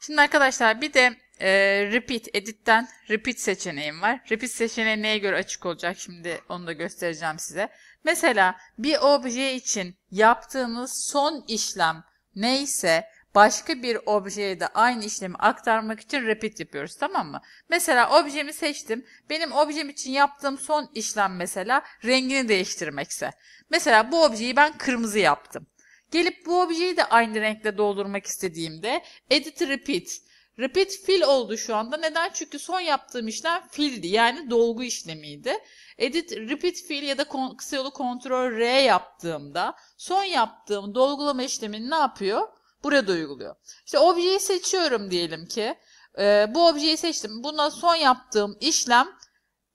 Şimdi arkadaşlar bir de e, repeat editten repeat seçeneğim var. Repeat seçeneği neye göre açık olacak şimdi onu da göstereceğim size. Mesela bir obje için yaptığınız son işlem neyse başka bir objeye de aynı işlemi aktarmak için repeat yapıyoruz tamam mı? Mesela objemi seçtim. Benim objem için yaptığım son işlem mesela rengini değiştirmekse. Mesela bu objeyi ben kırmızı yaptım. Gelip bu objeyi de aynı renkle doldurmak istediğimde edit repeat. Repeat fill oldu şu anda. Neden? Çünkü son yaptığım işlem filldi. Yani dolgu işlemiydi. Edit repeat fill ya da kısa yolu kontrol R yaptığımda son yaptığım dolgulama işlemini ne yapıyor? Burada uyguluyor. İşte objeyi seçiyorum diyelim ki. Ee, bu objeyi seçtim. Buna son yaptığım işlem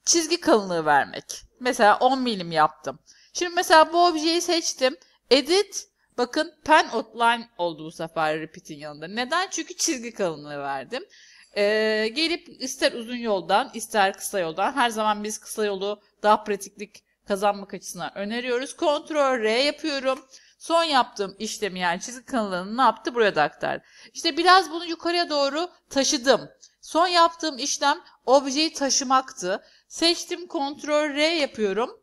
çizgi kalınlığı vermek. Mesela 10 milim yaptım. Şimdi mesela bu objeyi seçtim. Edit Bakın pen outline oldu bu sefer repeat'in yanında. Neden? Çünkü çizgi kalınlığı verdim. Ee, gelip ister uzun yoldan ister kısa yoldan her zaman biz kısa yolu daha pratiklik kazanmak açısından öneriyoruz. Ctrl R yapıyorum. Son yaptığım işlemi yani çizgi kalınlığını ne yaptı? Buraya da aktar. İşte biraz bunu yukarıya doğru taşıdım. Son yaptığım işlem objeyi taşımaktı. Seçtim Ctrl R yapıyorum.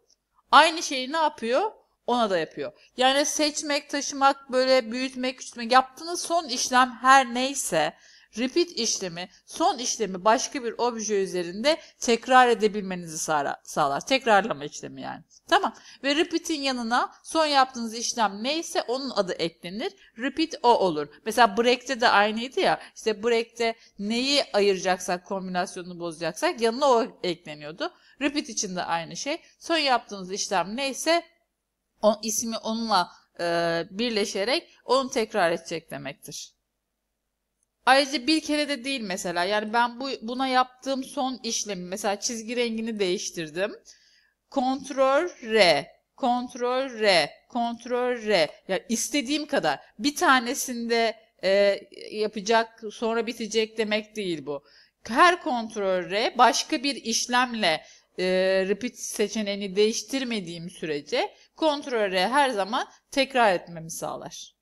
Aynı şeyi ne yapıyor? ona da yapıyor. Yani seçmek, taşımak, böyle büyütmek, küçültmek yaptığınız son işlem her neyse repeat işlemi son işlemi başka bir obje üzerinde tekrar edebilmenizi sağlar. Tekrarlama işlemi yani. Tamam. Ve repeat'in yanına son yaptığınız işlem neyse onun adı eklenir. Repeat o olur. Mesela break'te de aynıydı ya. İşte break'te neyi ayıracaksak, kombinasyonunu bozacaksak yanına o ekleniyordu. Repeat için de aynı şey. Son yaptığınız işlem neyse on, ismi onunla e, birleşerek onu tekrar edecek demektir. Ayrıca bir kere de değil mesela. Yani ben bu buna yaptığım son işlemi mesela çizgi rengini değiştirdim. Ctrl R, Ctrl R, Ctrl R. Yani istediğim kadar. Bir tanesinde e, yapacak sonra bitecek demek değil bu. Her Ctrl R başka bir işlemle e, repeat seçeneğini değiştirmediğim sürece kontrol her zaman tekrar etmemi sağlar.